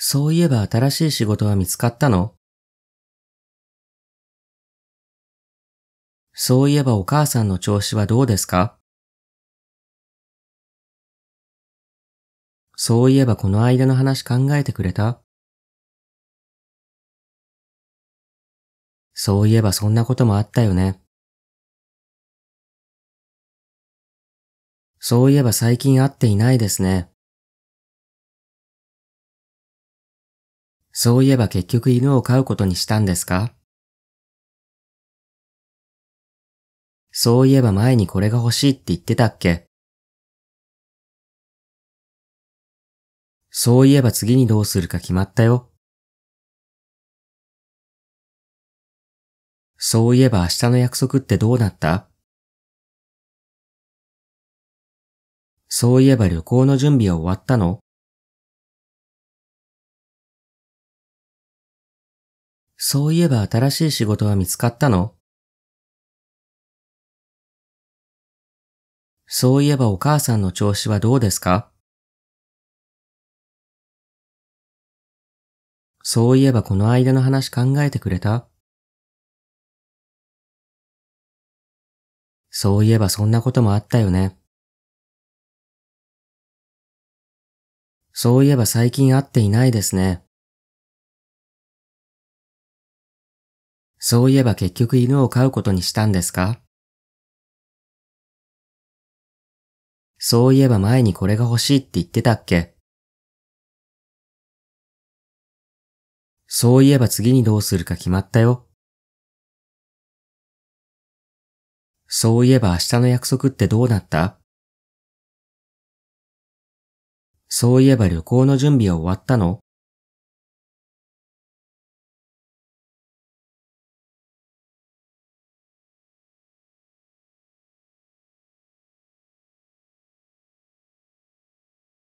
そういえば新しい仕事は見つかったのそういえばお母さんの調子はどうですかそういえばこの間の話考えてくれたそういえばそんなこともあったよね。そういえば最近会っていないですね。そういえば結局犬を飼うことにしたんですかそういえば前にこれが欲しいって言ってたっけそういえば次にどうするか決まったよ。そういえば明日の約束ってどうなったそういえば旅行の準備は終わったのそういえば新しい仕事は見つかったのそういえばお母さんの調子はどうですかそういえばこの間の話考えてくれたそういえばそんなこともあったよね。そういえば最近会っていないですね。そういえば結局犬を飼うことにしたんですかそういえば前にこれが欲しいって言ってたっけそういえば次にどうするか決まったよ。そういえば明日の約束ってどうなったそういえば旅行の準備は終わったの